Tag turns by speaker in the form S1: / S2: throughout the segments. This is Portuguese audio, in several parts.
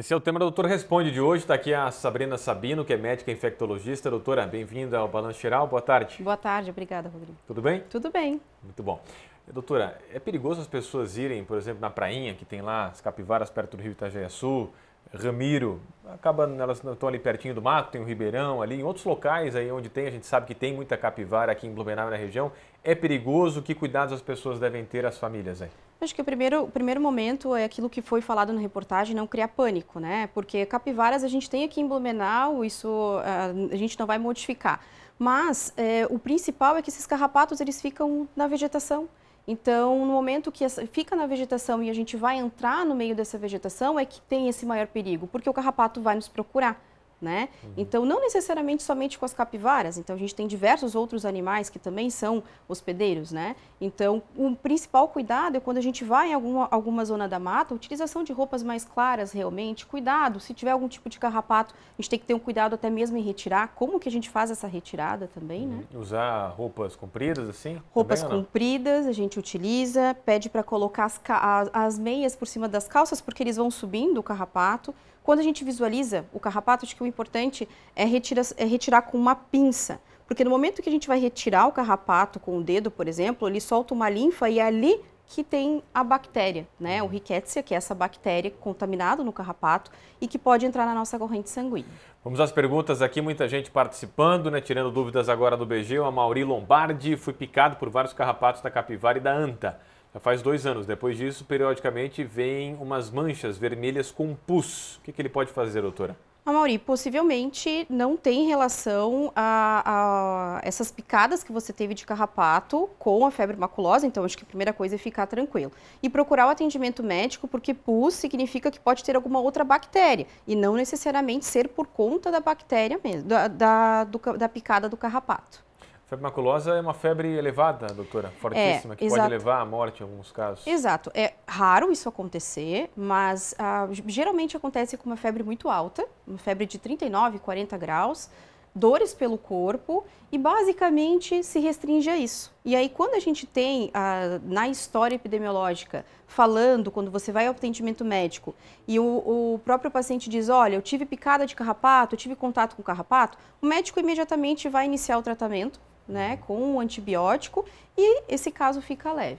S1: Esse é o tema do Doutor Responde de hoje. Está aqui a Sabrina Sabino, que é médica infectologista. Doutora, bem-vinda ao Balanço Geral. Boa tarde. Boa
S2: tarde, obrigada, Rodrigo. Tudo bem? Tudo bem.
S1: Muito bom. Doutora, é perigoso as pessoas irem, por exemplo, na prainha, que tem lá as capivaras perto do rio Itajaí Sul, Ramiro, acaba elas estão ali pertinho do mato, tem o Ribeirão ali, em outros locais aí onde tem, a gente sabe que tem muita capivara aqui em Blumenau na região. É perigoso? Que cuidados as pessoas devem ter, as famílias aí?
S2: Acho que o primeiro, o primeiro momento é aquilo que foi falado na reportagem, não criar pânico, né? Porque capivaras a gente tem aqui em Blumenau, isso ah, a gente não vai modificar. Mas é, o principal é que esses carrapatos eles ficam na vegetação. Então, no momento que fica na vegetação e a gente vai entrar no meio dessa vegetação, é que tem esse maior perigo, porque o carrapato vai nos procurar né? Uhum. Então, não necessariamente somente com as capivaras. Então, a gente tem diversos outros animais que também são hospedeiros, né? Então, o um principal cuidado é quando a gente vai em alguma, alguma zona da mata, utilização de roupas mais claras realmente, cuidado. Se tiver algum tipo de carrapato, a gente tem que ter um cuidado até mesmo em retirar. Como que a gente faz essa retirada também, né?
S1: uhum. né? Usar roupas compridas, assim? Roupas também,
S2: compridas a gente utiliza, pede para colocar as, as meias por cima das calças, porque eles vão subindo o carrapato. Quando a gente visualiza o carrapato, acho que o importante é retirar, é retirar com uma pinça. Porque no momento que a gente vai retirar o carrapato com o dedo, por exemplo, ele solta uma linfa e é ali que tem a bactéria, né? O rickettsia, que é essa bactéria contaminada no carrapato e que pode entrar na nossa corrente sanguínea.
S1: Vamos às perguntas aqui, muita gente participando, né? Tirando dúvidas agora do BG, a Mauri Lombardi, fui picado por vários carrapatos da capivara e da anta. Já faz dois anos. Depois disso, periodicamente, vem umas manchas vermelhas com pus. O que, que ele pode fazer, doutora?
S2: A ah, Mauri, possivelmente não tem relação a, a, essas picadas que você teve de carrapato com a febre maculosa, então acho que a primeira coisa é ficar tranquilo. E procurar o atendimento médico, porque pus significa que pode ter alguma outra bactéria, e não necessariamente ser por conta da bactéria mesmo, da, da, do, da picada do carrapato.
S1: Febre maculosa é uma febre elevada, doutora, fortíssima, é, que exato. pode levar à morte em alguns casos.
S2: Exato. É raro isso acontecer, mas ah, geralmente acontece com uma febre muito alta, uma febre de 39, 40 graus, dores pelo corpo e basicamente se restringe a isso. E aí, quando a gente tem ah, na história epidemiológica, falando, quando você vai ao atendimento médico e o, o próprio paciente diz: Olha, eu tive picada de carrapato, eu tive contato com carrapato, o médico imediatamente vai iniciar o tratamento né, com um antibiótico e esse caso fica leve.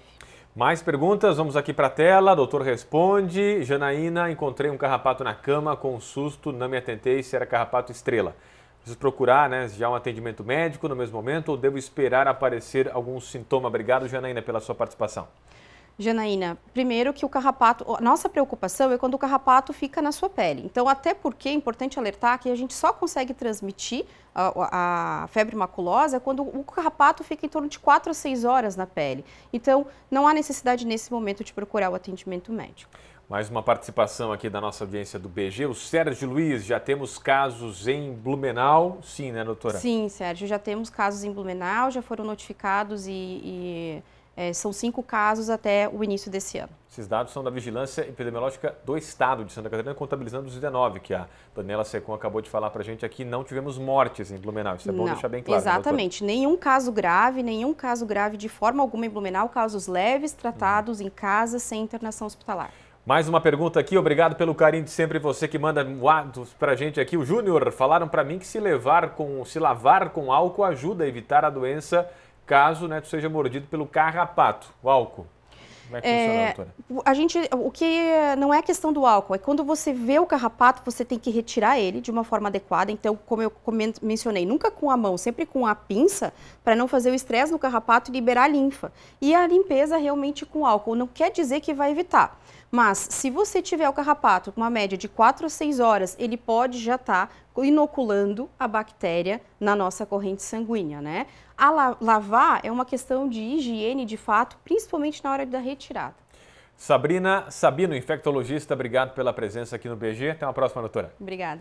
S1: Mais perguntas, vamos aqui para a tela. Doutor responde. Janaína, encontrei um carrapato na cama com um susto, não me atentei se era carrapato estrela. Preciso procurar né, já um atendimento médico no mesmo momento ou devo esperar aparecer algum sintoma? Obrigado, Janaína, pela sua participação.
S2: Janaína, primeiro que o carrapato, nossa preocupação é quando o carrapato fica na sua pele. Então, até porque é importante alertar que a gente só consegue transmitir a, a, febre maculosa quando o carrapato fica em torno de 4 a 6 horas na pele. Então, não há necessidade nesse momento de procurar o atendimento médico.
S1: Mais uma participação aqui da nossa audiência do BG. O Sérgio Luiz, já temos casos em Blumenau? Sim, né, doutora? Sim,
S2: Sérgio, já temos casos em Blumenau, já foram notificados e... e é, são cinco casos até o início desse ano.
S1: Esses dados são da vigilância epidemiológica do estado de Santa Catarina, contabilizando os 19, que a Daniela Secon acabou de falar para a gente aqui. Não tivemos mortes em Blumenau, isso é bom não, deixar bem claro. Né, exatamente,
S2: nenhum caso grave, nenhum caso grave de forma alguma em Blumenau, casos leves tratados hum. em casa sem internação hospitalar.
S1: Mais uma pergunta aqui, obrigado pelo carinho de sempre você que manda para a gente aqui. O Júnior falaram para mim que se levar com, se lavar com álcool ajuda a evitar a doença caso né, tu seja mordido pelo carrapato, o álcool. Como é que é, funciona,
S2: doutora? A gente, o que não é questão do álcool, é quando você vê o carrapato, você tem que retirar ele de uma forma adequada. Então, como eu mencionei, nunca com a mão, sempre com a pinça, para não fazer o estresse no carrapato e liberar a linfa. E a limpeza realmente com álcool não quer dizer que vai evitar. Mas se você tiver o carrapato com uma média de 4 a 6 horas, ele pode já estar tá inoculando a bactéria na nossa corrente sanguínea, né? A la lavar é uma questão de higiene de fato, principalmente na hora da retirada.
S1: Sabrina Sabino, infectologista, obrigado pela presença aqui no BG. Até uma próxima, doutora.
S2: Obrigada.